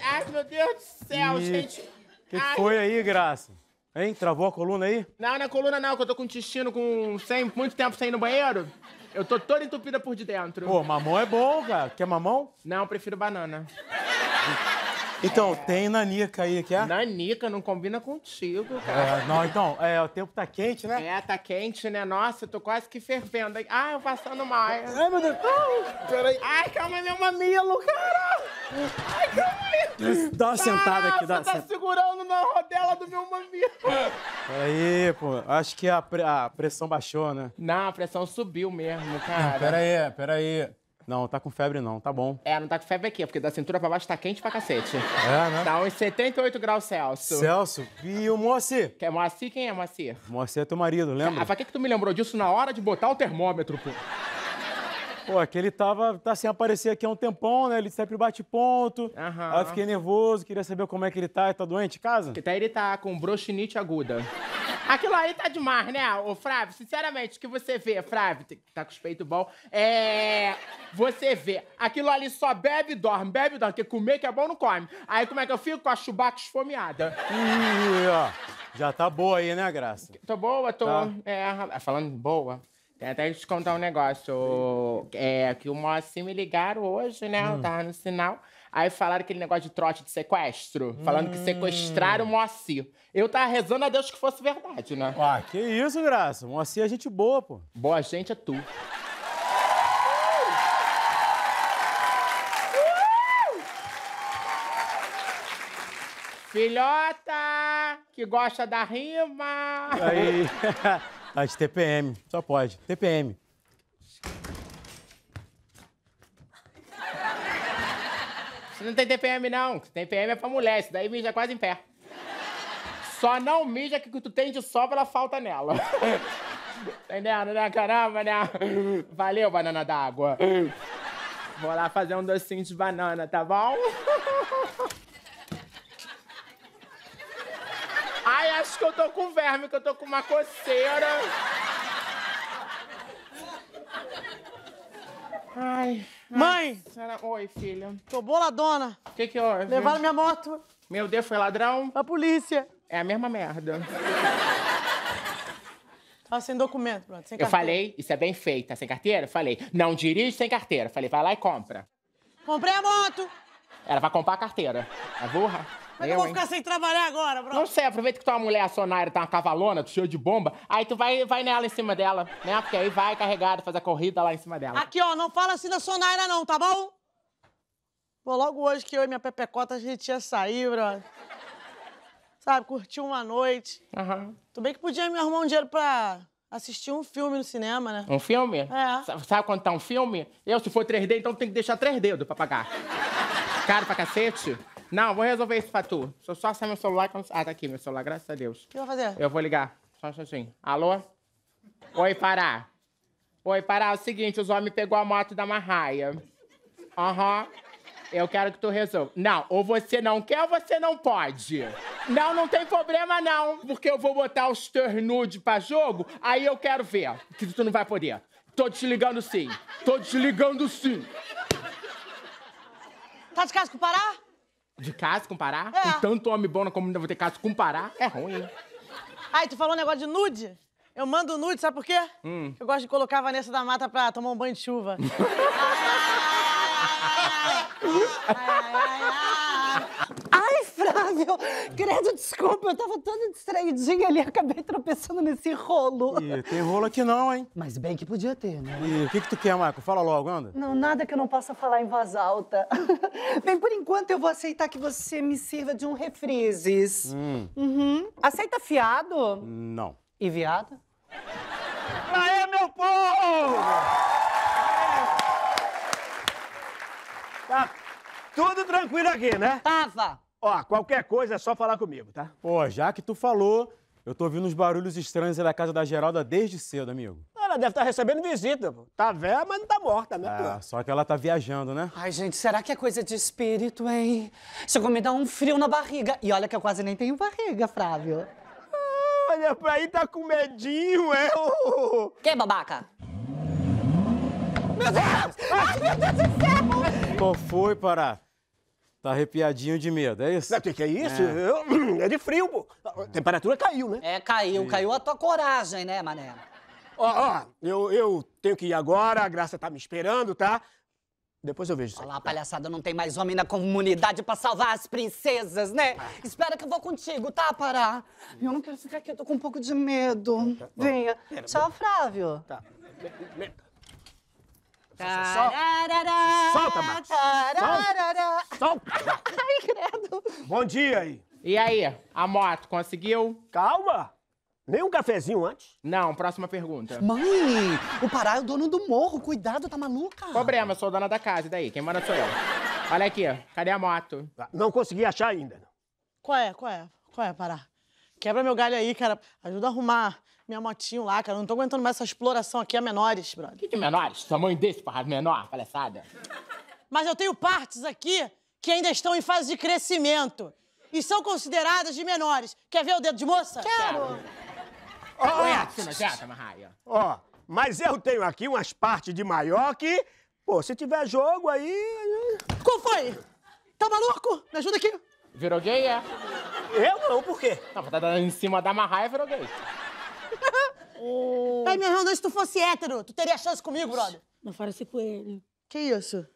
Ai, meu Deus do céu, e... gente. O que, que foi aí, Graça? Hein? Travou a coluna aí? Não, não é coluna não, que eu tô com intestino com sem, muito tempo sem ir no banheiro. Eu tô toda entupida por de dentro. Pô, mamão é bom, cara. Quer mamão? Não, eu prefiro banana. Então, tem nanica aí, quer? É? Nanica, não combina contigo, é, cara. É, não, então, é, o tempo tá quente, né? É, tá quente, né? Nossa, eu tô quase que fervendo. Ah, eu passando mal. Ai, meu Deus. Ai, peraí. Ai, calma aí, meu mamilo, cara. Ai, calma aí. Dá uma sentada aqui, dá uma tá segurando na rodela do meu mamilo. Aí, pô, acho que a, a pressão baixou, né? Não, a pressão subiu mesmo, cara. Peraí, peraí. aí. Não, tá com febre não, tá bom. É, não tá com febre aqui, é porque da cintura pra baixo tá quente pra cacete. É, né? Tá uns 78 graus Celsius. Celso? E o Moacir? Que é Moacir? Quem é Moacir? Moacir é teu marido, lembra? Ah, pra que, que tu me lembrou disso na hora de botar o termômetro, pô? Pô, é que ele tava, tá sem aparecer aqui há um tempão, né? Ele sempre bate ponto. Aham. Aí eu fiquei nervoso, queria saber como é que ele tá. Ele tá doente em casa? Ele tá, ele tá com broxinite aguda. Aquilo ali tá demais, né, O Flávio? Sinceramente, o que você vê, Flávio, tá com os peitos bom, é. Você vê, aquilo ali só bebe e dorme, bebe e dorme, porque comer que é bom não come. Aí como é que eu fico? Com a chubaca esfomeada. Ih, ó. Já tá boa aí, né, Graça? Tô boa, tô. Tá. É, ah, falando boa. Tem até que te contar um negócio. É, que o Moacir me ligaram hoje, né? Hum. Eu tava no sinal. Aí falaram aquele negócio de trote de sequestro, falando que sequestraram o hum. Moacir. Eu tava rezando a Deus que fosse verdade, né? Ah, que isso, Graça. Moacir é gente boa, pô. Boa gente é tu. Filhota, que gosta da rima. Aí. As TPM, só pode. TPM. Você não tem TPM, não. TPM é pra mulher, isso daí mija quase em pé. Só não mija que tu tem de sobra, ela falta nela. entendendo Né? Caramba, né? Valeu, banana d'água. Vou lá fazer um docinho de banana, tá bom? Ai, acho que eu tô com verme, que eu tô com uma coceira. Ai. Mãe! Senhora... Oi, filha. Tô boladona. O que que houve? Levaram minha moto. Meu Deus, foi ladrão? A polícia. É a mesma merda. Tava sem documento, pronto, sem carteira. Eu falei, isso é bem feito, tá sem carteira? Falei, não dirige sem carteira. Falei, vai lá e compra. Comprei a moto. Ela vai comprar a carteira. A é burra. Mas eu, eu vou ficar hein? sem trabalhar agora, bro. Não sei, aproveita que tu mulher, a mulher tá uma cavalona, tu tá cheio de bomba, aí tu vai, vai nela em cima dela, né? Porque aí vai carregado, fazer a corrida lá em cima dela. Aqui, ó, não fala assim da sonaira não, tá bom? Pô, logo hoje que eu e minha pepecota a gente ia sair, bro. Sabe, curtir uma noite. Aham. Uhum. Tudo bem que podia me arrumar um dinheiro pra assistir um filme no cinema, né? Um filme? É. Sabe, quando tá um filme? Eu, se for 3D, então tem que deixar 3 dedos pra pagar. Caro pra cacete. Não, vou resolver isso pra tu. Só só acessar meu celular. Quando... Ah, tá aqui meu celular, graças a Deus. O que eu vou fazer? Eu vou ligar. Só um assim. Alô? Oi, Pará. Oi, Pará, é o seguinte, os homens pegou a moto da Marraia. Aham. Uhum. Eu quero que tu resolva. Não, ou você não quer ou você não pode. Não, não tem problema não, porque eu vou botar os ternude pra jogo, aí eu quero ver que tu não vai poder. Tô desligando sim. Tô desligando sim. Tá de casa com o Pará? De caso comparar? É. Com tanto homem bom na comunidade, vou ter caso comparar? É ruim, hein? Ai, tu falou um negócio de nude? Eu mando nude, sabe por quê? Hum. Eu gosto de colocar a Vanessa da Mata pra tomar um banho de chuva. ai, ai, ai, ai, ai viu? Credo, desculpa, eu tava toda distraidinha ali, acabei tropeçando nesse rolo. Ih, tem rolo aqui não, hein? Mas bem que podia ter, né? E o que que tu quer, Marco? Fala logo, anda. Não, nada que eu não possa falar em voz alta. bem, por enquanto eu vou aceitar que você me sirva de um refrises. Hum. Uhum. Aceita fiado? Não. E viado? Aê, meu povo! Tá tudo tranquilo aqui, né? Tava. Ó, qualquer coisa é só falar comigo, tá? Pô, já que tu falou, eu tô ouvindo uns barulhos estranhos aí da casa da Geralda desde cedo, amigo. Ela deve estar tá recebendo visita, pô. Tá velha, mas não tá morta, né? Ah, só que ela tá viajando, né? Ai, gente, será que é coisa de espírito, hein? Chegou a me dar um frio na barriga. E olha que eu quase nem tenho barriga, Flávio. Ah, olha, pra aí tá com medinho, é? Que é babaca? Meu Deus! Ai, meu Deus do céu! Qual foi, Pará? Tá arrepiadinho de medo, é isso? O que, que é isso? É. é de frio, pô. A temperatura caiu, né? É, caiu. E... Caiu a tua coragem, né, Mané? Ó, ó, eu, eu tenho que ir agora, a Graça tá me esperando, tá? Depois eu vejo você Olha lá, palhaçada, não tem mais homem na comunidade pra salvar as princesas, né? Ah. Espera que eu vou contigo, tá, Pará? Eu não quero ficar aqui, eu tô com um pouco de medo. Tá, tá. Venha. Tchau, Flávio. Tá. Sol... Solta, Max. Solta. Solta. Ai, credo. Bom dia aí. E aí, a moto conseguiu? Calma. Nem um cafezinho antes? Não, próxima pergunta. Mãe, o Pará é o dono do morro. Cuidado, tá maluca? Problema, sou dona da casa. E daí? Quem manda sou eu. Olha aqui, cadê a moto? Não consegui achar ainda. Qual é, qual é? Qual é, Pará? Quebra meu galho aí, cara. Ajuda a arrumar minha motinho lá, cara. não tô aguentando mais essa exploração aqui a menores, brother. Que, que menores? Tamanho desse, porra, menor, palhaçada. Mas eu tenho partes aqui que ainda estão em fase de crescimento e são consideradas de menores. Quer ver o dedo de moça? Quero. Ó, oh, oh, mas eu tenho aqui umas partes de maior que... Pô, se tiver jogo aí... Qual foi? Tá maluco? Me ajuda aqui. Virou gay, é? Eu não, por quê? Não, tá em cima da Mahaiver virou gay? Ai, meu irmão, se tu fosse hétero, tu teria chance comigo, brother. Não fala assim com ele. Que isso?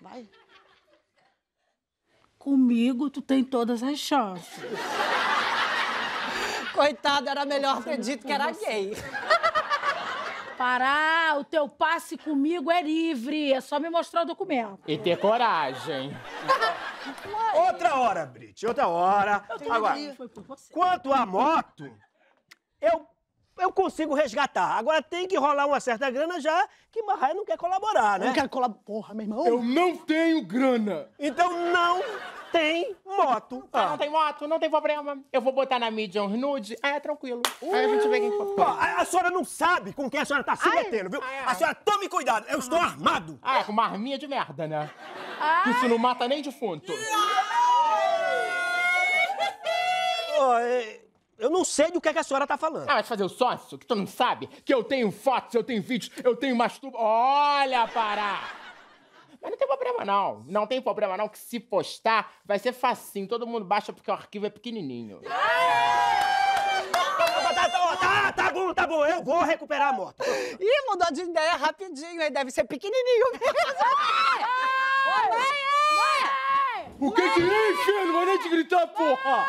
Vai. Comigo, tu tem todas as chances. Coitado, era melhor ter dito que era gay. Pará, o teu passe comigo é livre. É só me mostrar o documento. E ter coragem. Outra hora, Brit, outra hora. Agora, quanto à moto, eu, eu consigo resgatar. Agora tem que rolar uma certa grana já que Marraia não quer colaborar, né? Não quer colaborar. Porra, meu irmão. Eu não tenho grana. Então não tem moto. Ah. Não tem moto, não tem problema. Eu vou botar na mídia uns nude, aí ah, é tranquilo. Uh. Aí a gente vê quem for. A, a, senhora não sabe com quem a senhora tá se ai. metendo, viu? Ai, ah, é. A senhora tome cuidado, eu estou ah. armado. Ah, é, com uma arminha de merda, né? Que isso não mata nem defunto. Oh, é, Eu não sei do que, é que a senhora tá falando. Ah, mas fazer o sócio, que tu não sabe? Que eu tenho fotos, eu tenho vídeos, eu tenho masturba. Olha, Pará! Mas não tem problema, não. Não tem problema, não, que se postar vai ser facinho. Todo mundo baixa porque o arquivo é pequenininho. Tá, tá, tá, tá bom, tá bom, eu vou recuperar a moto. Ih, mudou de ideia rapidinho, aí deve ser pequenininho mesmo. Mãe! O que que é, filho? Vai nem te gritar, porra!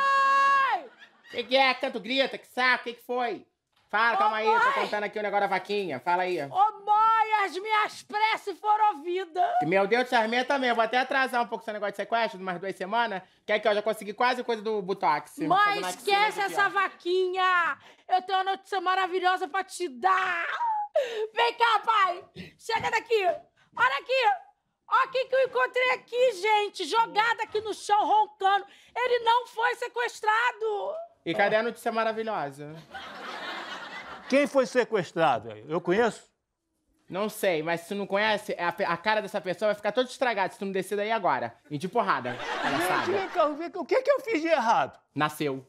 O que que é? Tanto grita, que saco, o que que foi? Fala, calma aí, tô contando aqui o negócio da vaquinha. Fala aí. Ô, mãe, as minhas preces foram ouvidas. Meu Deus, essas minhas também. Vou até atrasar um pouco esse negócio de sequestro, umas duas semanas. Quer é que eu já consegui quase coisa do Botox. Mãe, esquece essa vaquinha. Eu tenho uma notícia maravilhosa pra te dar. Vem cá, pai. Chega daqui. Olha aqui. Ó, o que eu encontrei aqui, gente, jogado aqui no chão, roncando. Ele não foi sequestrado. E cadê a notícia maravilhosa? Quem foi sequestrado? Eu conheço? Não sei, mas se tu não conhece, é a, a cara dessa pessoa vai ficar toda estragada se tu não descer daí agora. E de porrada. Gente, vem cá, vem cá. O que, é que eu fiz de errado? Nasceu.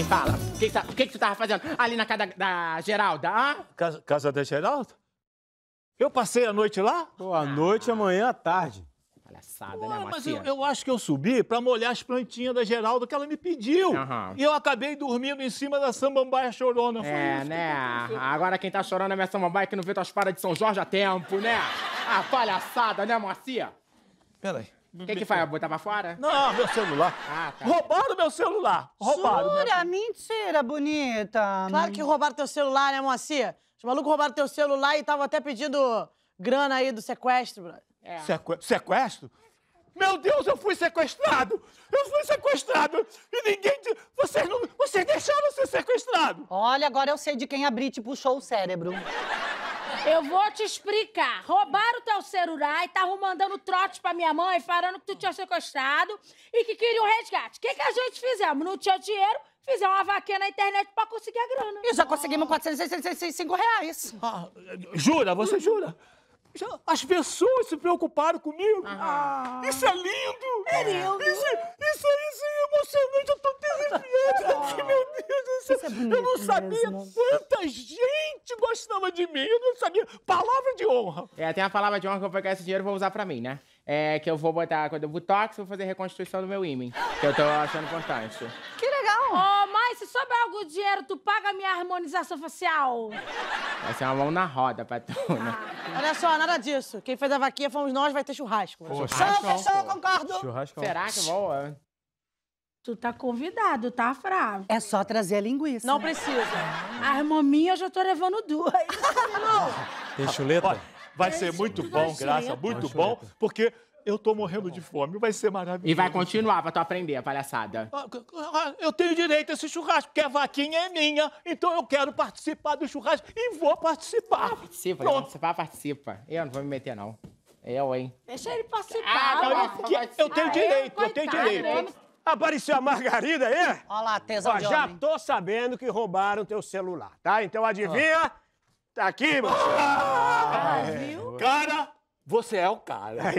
Me fala, o que, que, tá, que, que, tu tava fazendo ali na casa da, da Geralda, hã? Casa, casa, da Geralda? Eu passei a noite lá? Pô, a ah. noite, amanhã à tarde. Palhaçada, Pô, né, Macia? Mas eu, eu, acho que eu subi pra molhar as plantinhas da Geralda que ela me pediu. Uhum. E eu acabei dormindo em cima da samambaia chorona. É, né? Agora quem tá chorando é minha samambaia que não vê tuas paradas de São Jorge há tempo, né? a ah, palhaçada, né, Marcia Peraí. O que, que foi? Botar pra fora? Não, meu celular. Ah, tá. Roubaram meu celular. Roubaram. Jura? Mentira, bonita. Claro que roubaram teu celular, né, Moacir? Os malucos roubaram teu celular e estavam até pedindo grana aí do sequestro, brother. É. Sequ... Sequestro? Meu Deus, eu fui sequestrado! Eu fui sequestrado! E ninguém. Vocês não. Vocês deixaram ser sequestrado! Olha, agora eu sei de quem a Brit puxou o cérebro. Eu vou te explicar. Roubaram teu celular e estavam mandando trote pra minha mãe, falando que tu tinha sequestrado e que queria um resgate. O que, que a gente fizemos? Não tinha dinheiro, fizemos uma vaquinha na internet pra conseguir a grana. E já conseguimos 465 reais. Ah, jura? Você jura? as pessoas se preocuparam comigo. Ah. Isso é lindo! É lindo! Isso, é, isso, é, isso é emocionante, eu tô terrifiado ah. aqui, meu Deus do céu! Isso é eu não sabia mesmo. quanta gente gostava de mim, eu não sabia. Palavra de honra! É, tem uma palavra de honra que eu vou pegar esse dinheiro e vou usar pra mim, né? É que eu vou botar, quando eu botox, eu vou fazer reconstrução do meu ímã, que eu tô achando constante. Que legal! Ô, oh, mãe, se sobrar algum dinheiro, tu paga a minha harmonização facial? Vai ser uma mão na roda, Patona. Ah. Olha só, nada disso. Quem fez a vaquinha fomos nós, vai ter churrasco. Pô, churrasco, churrasco, concordo. Churrasco. Será que é? Tu tá convidado, tá, Frávio? É só trazer a linguiça. Não né? precisa. As maminhas eu já tô levando duas. Tem chuleta? Vai ser muito bom, graça, muito bom, porque eu tô tá morrendo de fome, vai ser maravilhoso. E vai continuar pra tu aprender a palhaçada. Ah, ah, eu tenho direito a esse churrasco, porque a vaquinha é minha, então eu quero participar do churrasco e vou participar. Ah, participa, Pronto. participar, participa. Eu não vou me meter, não. Eu, hein? Deixa ele participar. Ah, eu, que, eu tenho direito, eu, eu tenho direito. Apareceu a Margarida aí? Olha lá, tesão Ó, de Já homem. tô sabendo que roubaram teu celular, tá? Então adivinha? Tá aqui, mano. ah, é. Cara, você é o cara. Aí.